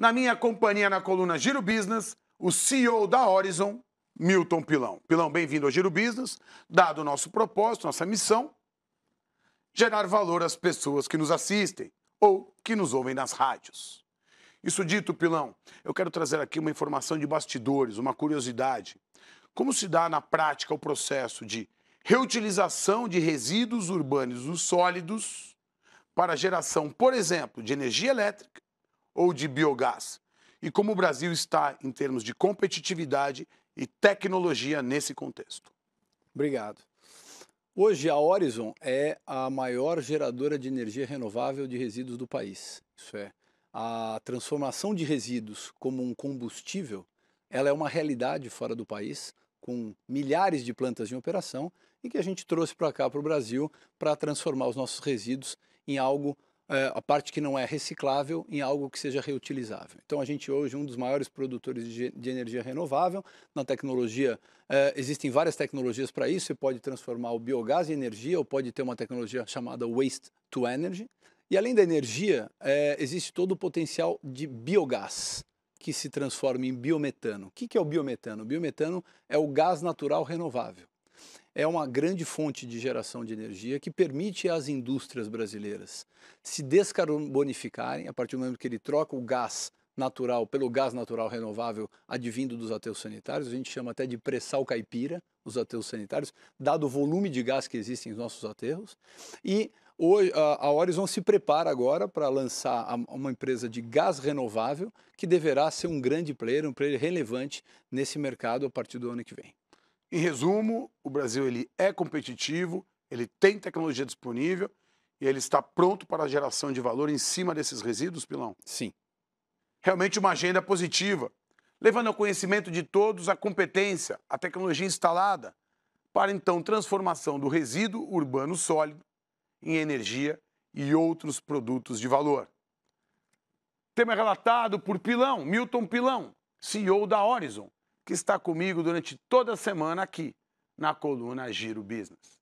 Na minha companhia na coluna Giro Business, o CEO da Horizon, Milton Pilão. Pilão, bem-vindo ao Giro Business. Dado o nosso propósito, nossa missão, gerar valor às pessoas que nos assistem ou que nos ouvem nas rádios. Isso dito, Pilão, eu quero trazer aqui uma informação de bastidores, uma curiosidade. Como se dá na prática o processo de reutilização de resíduos urbanos sólidos para geração, por exemplo, de energia elétrica ou de biogás? E como o Brasil está em termos de competitividade e tecnologia nesse contexto? Obrigado. Hoje, a Horizon é a maior geradora de energia renovável de resíduos do país. Isso é, a transformação de resíduos como um combustível, ela é uma realidade fora do país, com milhares de plantas em operação e que a gente trouxe para cá, para o Brasil, para transformar os nossos resíduos em algo é, a parte que não é reciclável em algo que seja reutilizável. Então, a gente hoje é um dos maiores produtores de, de energia renovável. Na tecnologia, é, existem várias tecnologias para isso. Você pode transformar o biogás em energia ou pode ter uma tecnologia chamada Waste to Energy. E além da energia, é, existe todo o potencial de biogás que se transforma em biometano. O que, que é o biometano? O biometano é o gás natural renovável é uma grande fonte de geração de energia que permite às indústrias brasileiras se descarbonificarem a partir do momento que ele troca o gás natural pelo gás natural renovável advindo dos aterros sanitários, a gente chama até de pressal caipira, os aterros sanitários, dado o volume de gás que existe em nossos aterros. E hoje, a Horizon se prepara agora para lançar uma empresa de gás renovável que deverá ser um grande player, um player relevante nesse mercado a partir do ano que vem. Em resumo, o Brasil ele é competitivo, ele tem tecnologia disponível e ele está pronto para a geração de valor em cima desses resíduos, Pilão? Sim. Realmente uma agenda positiva, levando ao conhecimento de todos a competência, a tecnologia instalada, para então transformação do resíduo urbano sólido em energia e outros produtos de valor. O tema é relatado por Pilão, Milton Pilão, CEO da Horizon, que está comigo durante toda a semana aqui na coluna Giro Business.